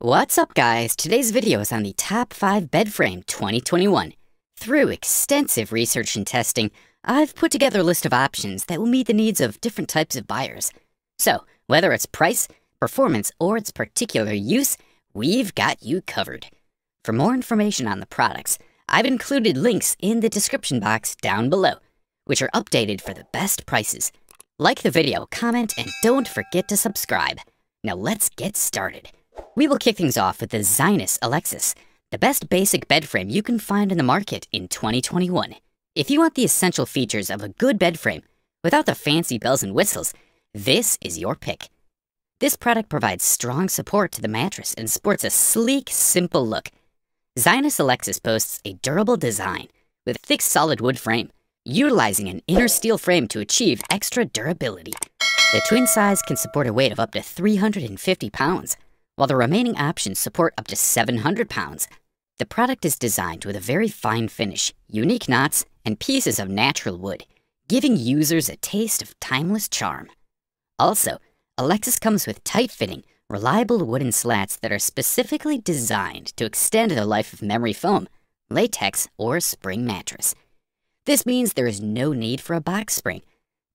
What's up guys? Today's video is on the top 5 bed frame 2021. Through extensive research and testing, I've put together a list of options that will meet the needs of different types of buyers. So, whether it's price, performance, or its particular use, we've got you covered. For more information on the products, I've included links in the description box down below, which are updated for the best prices. Like the video, comment, and don't forget to subscribe. Now let's get started. We will kick things off with the Zynus Alexis, the best basic bed frame you can find in the market in 2021. If you want the essential features of a good bed frame without the fancy bells and whistles, this is your pick. This product provides strong support to the mattress and sports a sleek, simple look. Zynus Alexis boasts a durable design with thick solid wood frame, utilizing an inner steel frame to achieve extra durability. The twin size can support a weight of up to 350 pounds, while the remaining options support up to 700 pounds. The product is designed with a very fine finish, unique knots, and pieces of natural wood, giving users a taste of timeless charm. Also, Alexis comes with tight-fitting, reliable wooden slats that are specifically designed to extend the life of memory foam, latex, or spring mattress. This means there is no need for a box spring.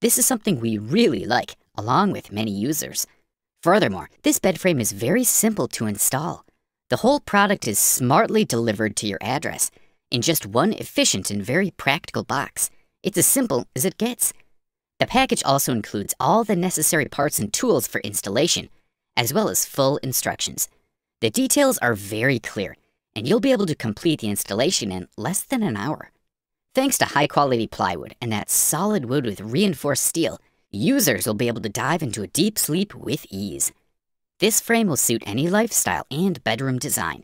This is something we really like, along with many users. Furthermore, this bed frame is very simple to install. The whole product is smartly delivered to your address in just one efficient and very practical box. It's as simple as it gets. The package also includes all the necessary parts and tools for installation, as well as full instructions. The details are very clear, and you'll be able to complete the installation in less than an hour. Thanks to high-quality plywood and that solid wood with reinforced steel, Users will be able to dive into a deep sleep with ease. This frame will suit any lifestyle and bedroom design.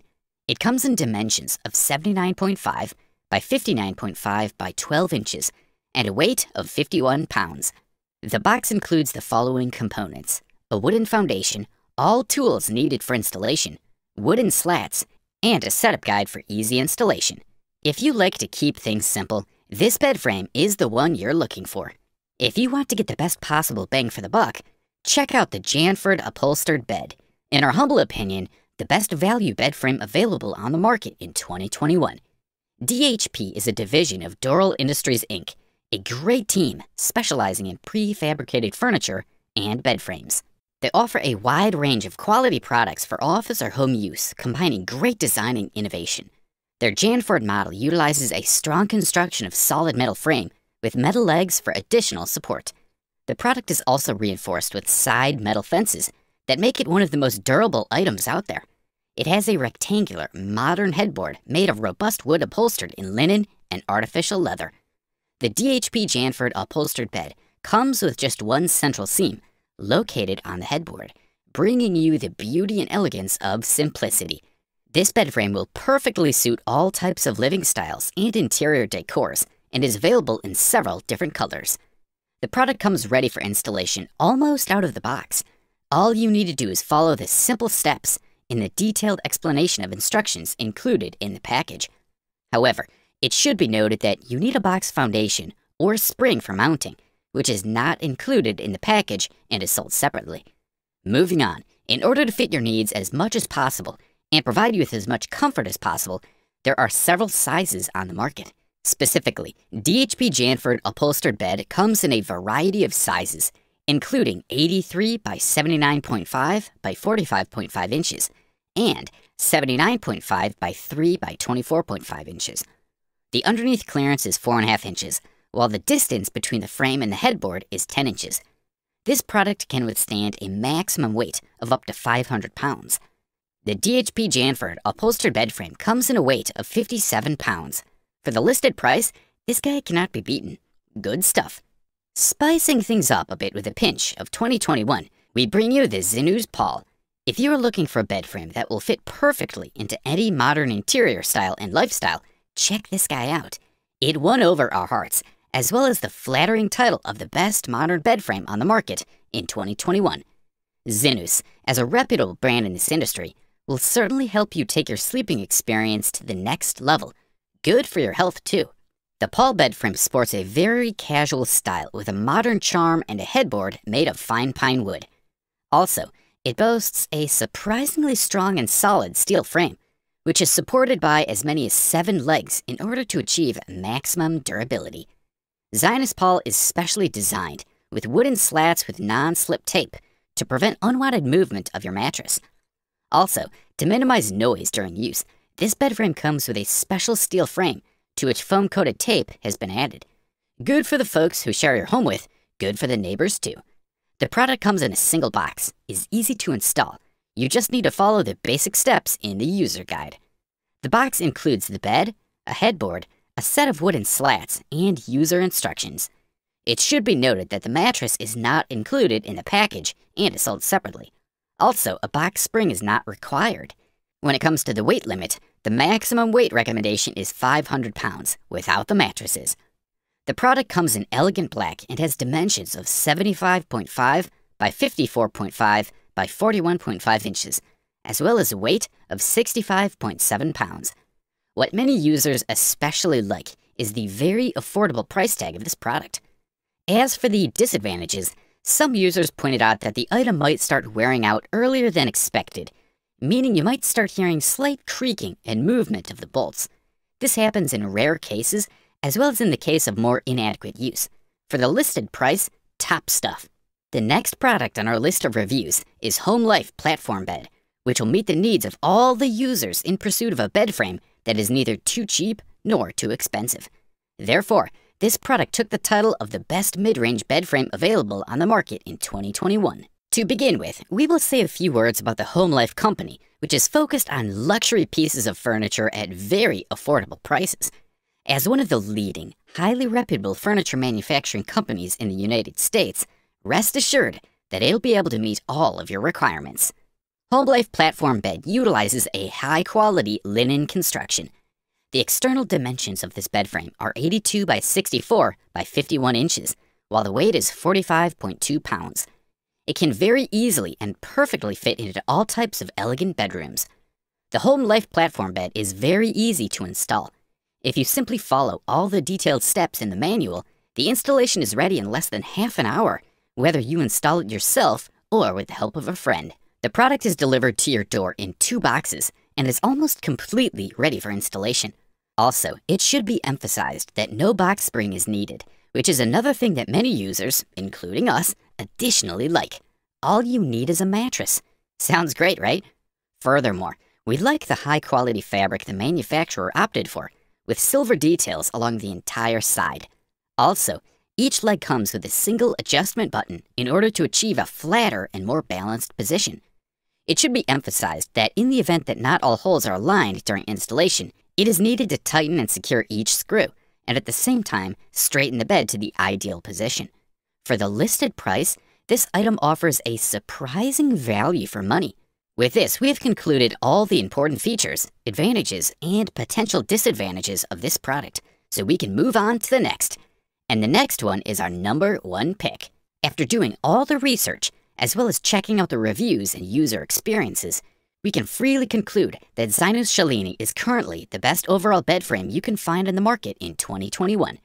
It comes in dimensions of 79.5 by 59.5 by 12 inches and a weight of 51 pounds. The box includes the following components. A wooden foundation, all tools needed for installation, wooden slats, and a setup guide for easy installation. If you like to keep things simple, this bed frame is the one you're looking for. If you want to get the best possible bang for the buck, check out the Janford upholstered bed. In our humble opinion, the best value bed frame available on the market in 2021. DHP is a division of Doral Industries Inc., a great team specializing in prefabricated furniture and bed frames. They offer a wide range of quality products for office or home use, combining great design and innovation. Their Janford model utilizes a strong construction of solid metal frame with metal legs for additional support. The product is also reinforced with side metal fences that make it one of the most durable items out there. It has a rectangular, modern headboard made of robust wood upholstered in linen and artificial leather. The DHP Janford upholstered bed comes with just one central seam, located on the headboard, bringing you the beauty and elegance of simplicity. This bed frame will perfectly suit all types of living styles and interior decors, and is available in several different colors. The product comes ready for installation almost out of the box. All you need to do is follow the simple steps in the detailed explanation of instructions included in the package. However, it should be noted that you need a box foundation or spring for mounting, which is not included in the package and is sold separately. Moving on, in order to fit your needs as much as possible and provide you with as much comfort as possible, there are several sizes on the market. Specifically, DHP Janford upholstered bed comes in a variety of sizes, including 83 by 79.5 by 45.5 inches and 79.5 by 3 by 24.5 inches. The underneath clearance is 4.5 inches, while the distance between the frame and the headboard is 10 inches. This product can withstand a maximum weight of up to 500 pounds. The DHP Janford upholstered bed frame comes in a weight of 57 pounds, for the listed price, this guy cannot be beaten. Good stuff. Spicing things up a bit with a pinch of 2021, we bring you the Zinus Paul. If you are looking for a bed frame that will fit perfectly into any modern interior style and lifestyle, check this guy out. It won over our hearts, as well as the flattering title of the best modern bed frame on the market in 2021. Zinus, as a reputable brand in this industry, will certainly help you take your sleeping experience to the next level Good for your health, too. The Paul bed frame sports a very casual style with a modern charm and a headboard made of fine pine wood. Also, it boasts a surprisingly strong and solid steel frame, which is supported by as many as seven legs in order to achieve maximum durability. Zionist Paul is specially designed with wooden slats with non-slip tape to prevent unwanted movement of your mattress. Also, to minimize noise during use, this bed frame comes with a special steel frame to which foam-coated tape has been added. Good for the folks who share your home with, good for the neighbors too. The product comes in a single box, is easy to install. You just need to follow the basic steps in the user guide. The box includes the bed, a headboard, a set of wooden slats, and user instructions. It should be noted that the mattress is not included in the package and is sold separately. Also, a box spring is not required. When it comes to the weight limit, the maximum weight recommendation is 500 pounds without the mattresses. The product comes in elegant black and has dimensions of 75.5 by 54.5 by 41.5 inches, as well as a weight of 65.7 pounds. What many users especially like is the very affordable price tag of this product. As for the disadvantages, some users pointed out that the item might start wearing out earlier than expected meaning you might start hearing slight creaking and movement of the bolts. This happens in rare cases, as well as in the case of more inadequate use. For the listed price, top stuff. The next product on our list of reviews is Home Life Platform Bed, which will meet the needs of all the users in pursuit of a bed frame that is neither too cheap nor too expensive. Therefore, this product took the title of the best mid-range bed frame available on the market in 2021. To begin with, we will say a few words about the Home Life Company, which is focused on luxury pieces of furniture at very affordable prices. As one of the leading, highly reputable furniture manufacturing companies in the United States, rest assured that it'll be able to meet all of your requirements. Home Life Platform Bed utilizes a high-quality linen construction. The external dimensions of this bed frame are 82 by 64 by 51 inches, while the weight is 45.2 pounds. It can very easily and perfectly fit into all types of elegant bedrooms. The Home Life platform bed is very easy to install. If you simply follow all the detailed steps in the manual, the installation is ready in less than half an hour, whether you install it yourself or with the help of a friend. The product is delivered to your door in two boxes and is almost completely ready for installation. Also, it should be emphasized that no box spring is needed, which is another thing that many users, including us, Additionally, like, all you need is a mattress. Sounds great, right? Furthermore, we like the high-quality fabric the manufacturer opted for, with silver details along the entire side. Also, each leg comes with a single adjustment button in order to achieve a flatter and more balanced position. It should be emphasized that in the event that not all holes are aligned during installation, it is needed to tighten and secure each screw, and at the same time, straighten the bed to the ideal position. For the listed price, this item offers a surprising value for money. With this, we have concluded all the important features, advantages, and potential disadvantages of this product, so we can move on to the next. And the next one is our number one pick. After doing all the research, as well as checking out the reviews and user experiences, we can freely conclude that Zinus Shalini is currently the best overall bed frame you can find in the market in 2021.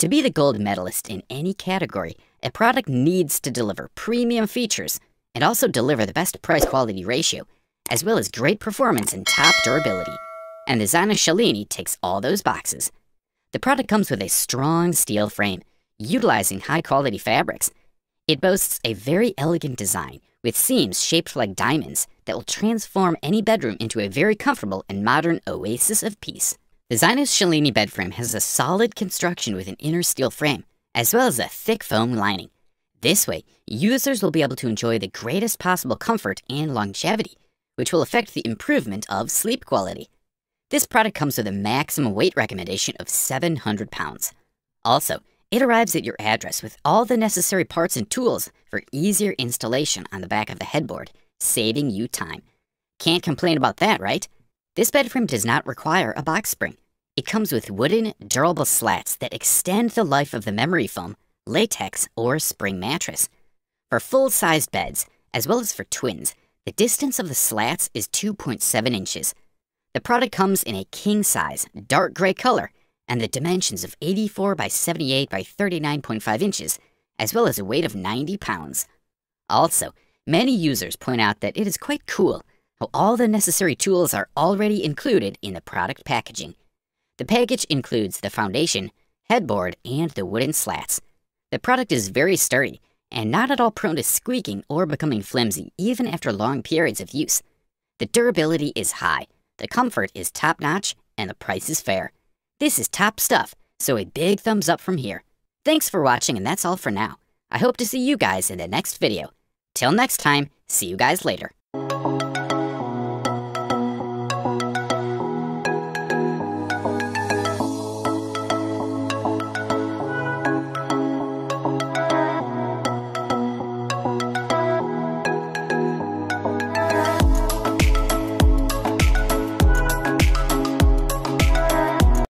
To be the gold medalist in any category, a product needs to deliver premium features and also deliver the best price-quality ratio, as well as great performance and top durability. And the Zana Shalini takes all those boxes. The product comes with a strong steel frame, utilizing high-quality fabrics. It boasts a very elegant design with seams shaped like diamonds that will transform any bedroom into a very comfortable and modern oasis of peace. The Zinus Cellini bed frame has a solid construction with an inner steel frame, as well as a thick foam lining. This way, users will be able to enjoy the greatest possible comfort and longevity, which will affect the improvement of sleep quality. This product comes with a maximum weight recommendation of 700 pounds. Also, it arrives at your address with all the necessary parts and tools for easier installation on the back of the headboard, saving you time. Can't complain about that, right? This bed frame does not require a box spring, it comes with wooden, durable slats that extend the life of the memory foam, latex, or spring mattress. For full-sized beds, as well as for twins, the distance of the slats is 2.7 inches. The product comes in a king size, dark gray color, and the dimensions of 84 by 78 by 39.5 inches, as well as a weight of 90 pounds. Also, many users point out that it is quite cool how all the necessary tools are already included in the product packaging. The package includes the foundation, headboard, and the wooden slats. The product is very sturdy and not at all prone to squeaking or becoming flimsy even after long periods of use. The durability is high, the comfort is top-notch, and the price is fair. This is top stuff, so a big thumbs up from here. Thanks for watching and that's all for now. I hope to see you guys in the next video. Till next time, see you guys later.